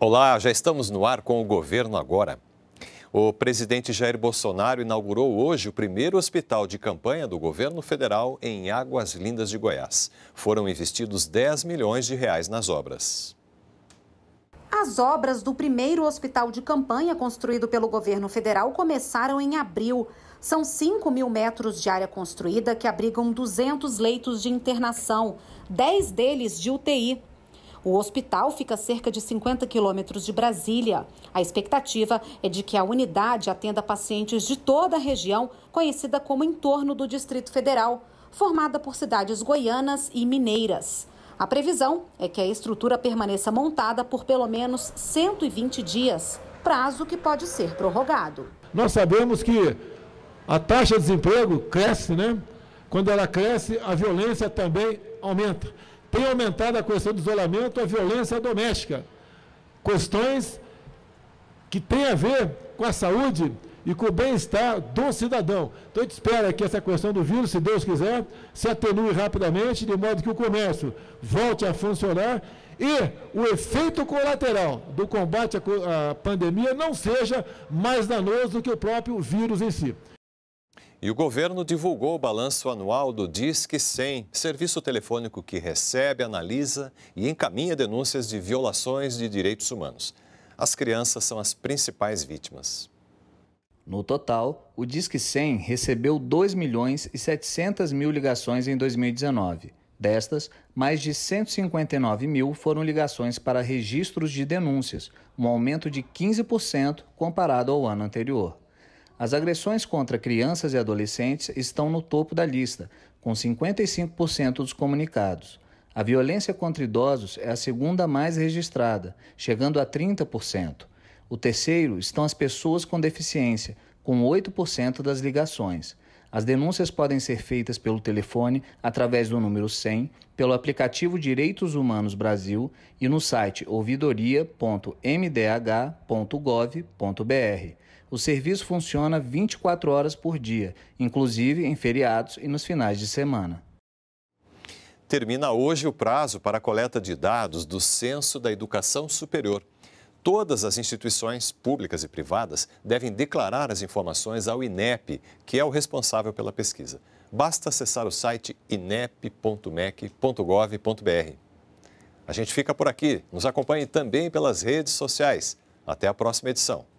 Olá, já estamos no ar com o governo agora. O presidente Jair Bolsonaro inaugurou hoje o primeiro hospital de campanha do governo federal em Águas Lindas de Goiás. Foram investidos 10 milhões de reais nas obras. As obras do primeiro hospital de campanha construído pelo governo federal começaram em abril. São 5 mil metros de área construída que abrigam 200 leitos de internação, 10 deles de UTI. O hospital fica a cerca de 50 quilômetros de Brasília. A expectativa é de que a unidade atenda pacientes de toda a região, conhecida como entorno do Distrito Federal, formada por cidades goianas e mineiras. A previsão é que a estrutura permaneça montada por pelo menos 120 dias, prazo que pode ser prorrogado. Nós sabemos que a taxa de desemprego cresce, né? Quando ela cresce, a violência também aumenta tem aumentado a questão do isolamento, a violência doméstica. Questões que têm a ver com a saúde e com o bem-estar do cidadão. Então, a gente espera que essa questão do vírus, se Deus quiser, se atenue rapidamente, de modo que o comércio volte a funcionar e o efeito colateral do combate à pandemia não seja mais danoso do que o próprio vírus em si. E o governo divulgou o balanço anual do Disque 100, serviço telefônico que recebe, analisa e encaminha denúncias de violações de direitos humanos. As crianças são as principais vítimas. No total, o Disque 100 recebeu 2 milhões e 700 mil ligações em 2019. Destas, mais de 159 mil foram ligações para registros de denúncias, um aumento de 15% comparado ao ano anterior. As agressões contra crianças e adolescentes estão no topo da lista, com 55% dos comunicados. A violência contra idosos é a segunda mais registrada, chegando a 30%. O terceiro estão as pessoas com deficiência, com 8% das ligações. As denúncias podem ser feitas pelo telefone através do número 100, pelo aplicativo Direitos Humanos Brasil e no site ouvidoria.mdh.gov.br. O serviço funciona 24 horas por dia, inclusive em feriados e nos finais de semana. Termina hoje o prazo para a coleta de dados do Censo da Educação Superior. Todas as instituições públicas e privadas devem declarar as informações ao INEP, que é o responsável pela pesquisa. Basta acessar o site inep.mec.gov.br. A gente fica por aqui. Nos acompanhe também pelas redes sociais. Até a próxima edição.